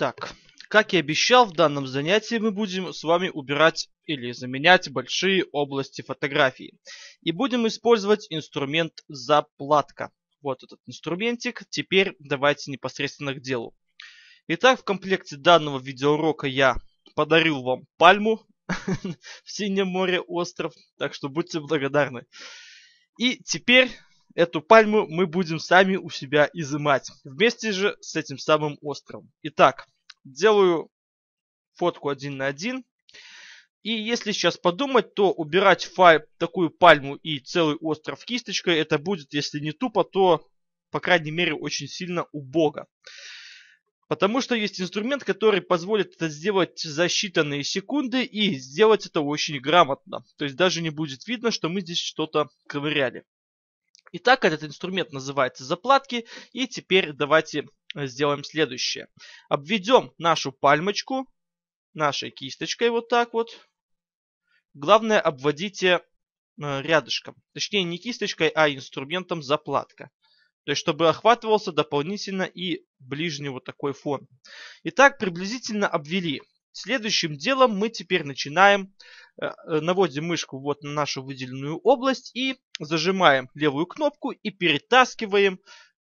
Итак, как и обещал, в данном занятии мы будем с вами убирать или заменять большие области фотографии. И будем использовать инструмент заплатка. Вот этот инструментик. Теперь давайте непосредственно к делу. Итак, в комплекте данного видеоурока я подарил вам пальму в Синем море остров. Так что будьте благодарны. И теперь Эту пальму мы будем сами у себя изымать. Вместе же с этим самым островом. Итак, делаю фотку один на один. И если сейчас подумать, то убирать файл, такую пальму и целый остров кисточкой, это будет, если не тупо, то, по крайней мере, очень сильно убого. Потому что есть инструмент, который позволит это сделать за считанные секунды и сделать это очень грамотно. То есть даже не будет видно, что мы здесь что-то ковыряли. Итак, этот инструмент называется заплатки. И теперь давайте э, сделаем следующее. Обведем нашу пальмочку нашей кисточкой вот так вот. Главное, обводите э, рядышком. Точнее, не кисточкой, а инструментом заплатка. То есть, чтобы охватывался дополнительно и ближний вот такой фон. Итак, приблизительно обвели. Следующим делом мы теперь начинаем Э, наводим мышку вот на нашу выделенную область и зажимаем левую кнопку и перетаскиваем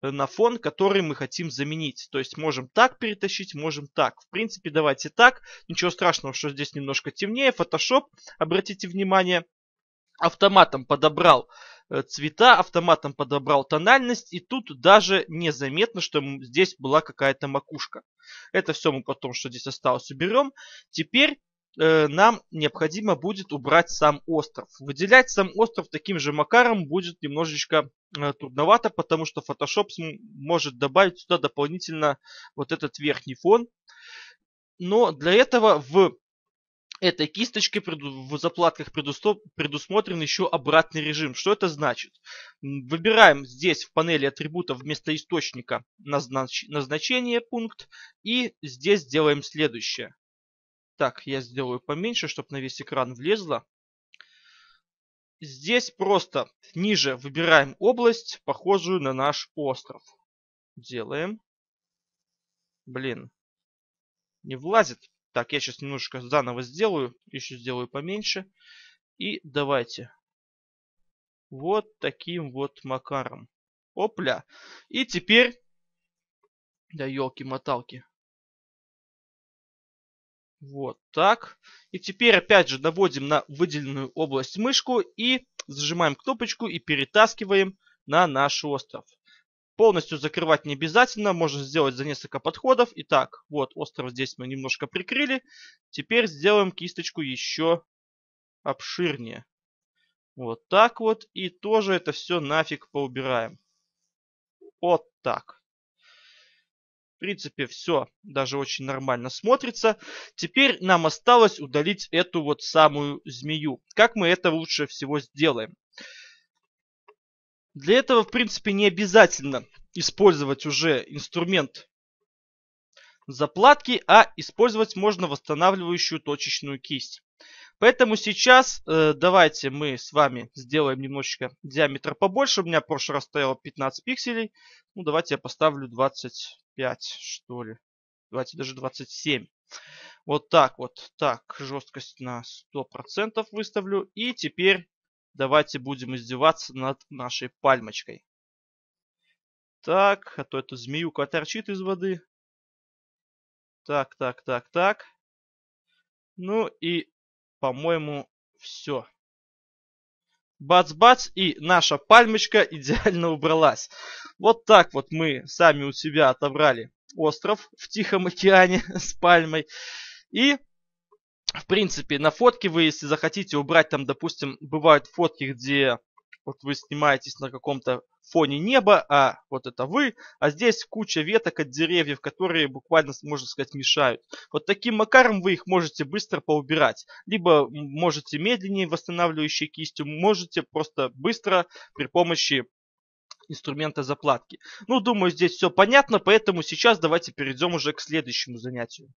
э, на фон, который мы хотим заменить. То есть можем так перетащить, можем так. В принципе, давайте так. Ничего страшного, что здесь немножко темнее. Photoshop, обратите внимание, автоматом подобрал э, цвета, автоматом подобрал тональность, и тут даже незаметно, что здесь была какая-то макушка. Это все мы потом, что здесь осталось, уберем. Теперь Э, нам необходимо будет убрать сам остров. Выделять сам остров таким же макаром будет немножечко э, трудновато, потому что Photoshop может добавить сюда дополнительно вот этот верхний фон. Но для этого в этой кисточке в заплатках предусмотрен еще обратный режим. Что это значит? Выбираем здесь в панели атрибутов вместо источника назнач... назначение пункт и здесь делаем следующее. Так, я сделаю поменьше, чтобы на весь экран влезло. Здесь просто ниже выбираем область, похожую на наш остров. Делаем. Блин, не влазит. Так, я сейчас немножко заново сделаю. Еще сделаю поменьше. И давайте. Вот таким вот макаром. Опля. И теперь... Да елки-моталки. Вот так. И теперь опять же наводим на выделенную область мышку и зажимаем кнопочку и перетаскиваем на наш остров. Полностью закрывать не обязательно, можно сделать за несколько подходов. Итак, вот остров здесь мы немножко прикрыли. Теперь сделаем кисточку еще обширнее. Вот так вот. И тоже это все нафиг поубираем. Вот так. В принципе, все даже очень нормально смотрится. Теперь нам осталось удалить эту вот самую змею. Как мы это лучше всего сделаем? Для этого, в принципе, не обязательно использовать уже инструмент заплатки, а использовать можно восстанавливающую точечную кисть. Поэтому сейчас э, давайте мы с вами сделаем немножечко диаметр побольше. У меня в прошлый раз стояло 15 пикселей. Ну, давайте я поставлю 20 25, что ли. Давайте даже 27. Вот так вот. Так, жесткость на 100% выставлю. И теперь давайте будем издеваться над нашей пальмочкой. Так, а то эта змеюка торчит из воды. Так, так, так, так. Ну и, по-моему, все бац-бац, и наша пальмочка идеально убралась. Вот так вот мы сами у себя отобрали остров в Тихом океане с пальмой. И, в принципе, на фотке вы, если захотите убрать, там, допустим, бывают фотки, где вот вы снимаетесь на каком-то фоне неба, а вот это вы, а здесь куча веток от деревьев, которые буквально, можно сказать, мешают. Вот таким макаром вы их можете быстро поубирать. Либо можете медленнее восстанавливающей кистью, можете просто быстро при помощи инструмента заплатки. Ну, думаю, здесь все понятно, поэтому сейчас давайте перейдем уже к следующему занятию.